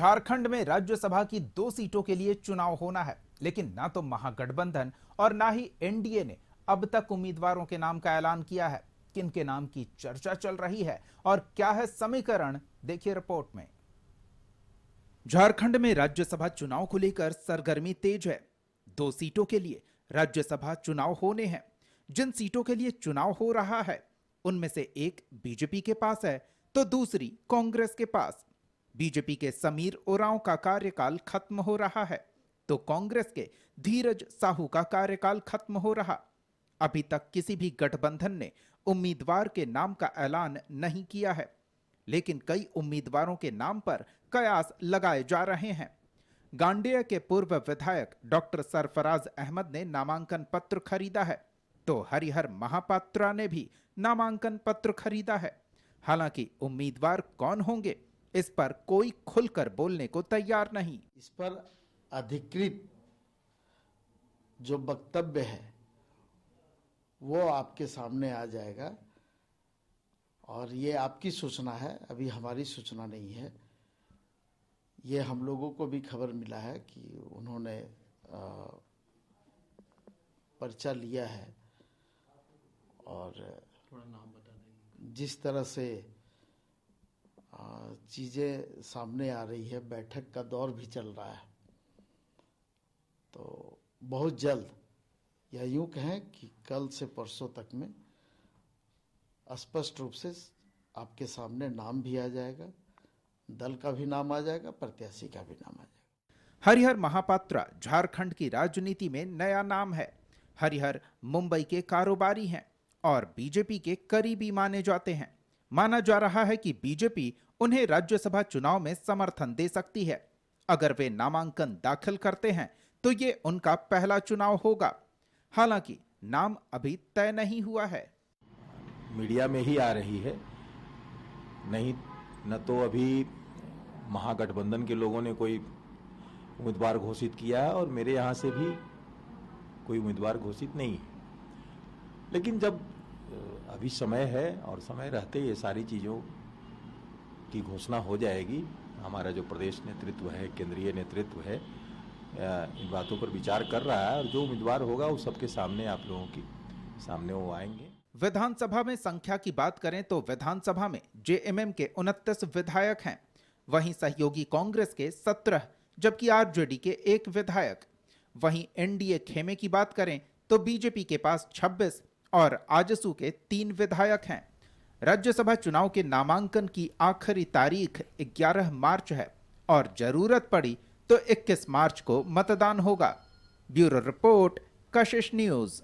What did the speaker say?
झारखंड में राज्यसभा की दो सीटों के लिए चुनाव होना है लेकिन ना तो महागठबंधन और ना ही एनडीए ने अब तक उम्मीदवारों के नाम का ऐलान किया है किन के नाम की चर्चा चल रही है और क्या है समीकरण देखिए रिपोर्ट में झारखंड में राज्यसभा चुनाव को लेकर सरगर्मी तेज है दो सीटों के लिए राज्यसभा चुनाव होने हैं जिन सीटों के लिए चुनाव हो रहा है उनमें से एक बीजेपी के पास है तो दूसरी कांग्रेस के पास बीजेपी के समीर उरांव का कार्यकाल खत्म हो रहा है तो कांग्रेस के धीरज साहू का कार्यकाल खत्म हो रहा अभी तक किसी भी गठबंधन ने उम्मीदवार के नाम का ऐलान नहीं किया है लेकिन कई उम्मीदवारों के नाम पर कयास लगाए जा रहे हैं गांडेय के पूर्व विधायक डॉक्टर सरफराज अहमद ने नामांकन पत्र खरीदा है तो हरिहर महापात्रा ने भी नामांकन पत्र खरीदा है हालांकि उम्मीदवार कौन होंगे इस पर कोई खुलकर बोलने को तैयार नहीं इस पर अधिकृत जो वक्तव्य है वो आपके सामने आ जाएगा और ये आपकी सूचना है अभी हमारी सूचना नहीं है ये हम लोगों को भी खबर मिला है कि उन्होंने पर्चा लिया है और थोड़ा नाम बता जिस तरह से चीज़ें सामने आ रही है बैठक का दौर भी चल रहा है तो बहुत जल्द या यूं कहें कि कल से परसों तक में स्पष्ट रूप से आपके सामने नाम भी आ जाएगा दल का भी नाम आ जाएगा प्रत्याशी का भी नाम आ जाएगा हरिहर महापात्रा झारखंड की राजनीति में नया नाम है हरिहर मुंबई के कारोबारी हैं और बीजेपी के करीबी माने जाते हैं माना जा रहा है कि बीजेपी उन्हें राज्यसभा चुनाव में समर्थन दे सकती है अगर वे नामांकन दाखिल करते हैं तो ये उनका पहला चुनाव होगा हालांकि नाम अभी तय नहीं हुआ है मीडिया में ही आ रही है नहीं न तो अभी महागठबंधन के लोगों ने कोई उम्मीदवार घोषित किया है और मेरे यहाँ से भी कोई उम्मीदवार घोषित नहीं है लेकिन जब अभी समय है और समय रहते ये सारी चीज़ों की घोषणा हो जाएगी हमारा जो प्रदेश नेतृत्व है केंद्रीय नेतृत्व है इन बातों पर विचार कर रहा है और जो उम्मीदवार होगा वो सबके सामने आप लोगों की सामने वो आएंगे विधानसभा में संख्या की बात करें तो विधानसभा में जेएमएम के उनतीस विधायक हैं वहीं सहयोगी कांग्रेस के सत्रह जबकि आरजेडी के एक विधायक वहीं एनडीए खेमे की बात करें तो बीजेपी के पास 26 और आजसू के तीन विधायक हैं राज्यसभा चुनाव के नामांकन की आखिरी तारीख 11 मार्च है और जरूरत पड़ी तो 21 मार्च को मतदान होगा ब्यूरो रिपोर्ट कशिश न्यूज़